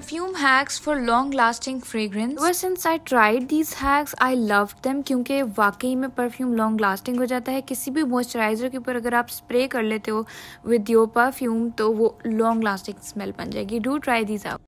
perfume hacks for long lasting fragrance. Ever since I tried these hacks, I loved them क्योंकि वाकई में perfume long lasting हो जाता है किसी भी मॉइस्चराइजर के ऊपर अगर आप स्प्रे कर लेते हो विद योर परफ्यूम तो वो लॉन्ग लास्टिंग स्मेल बन जाएगी डू ट्राई दीज आउट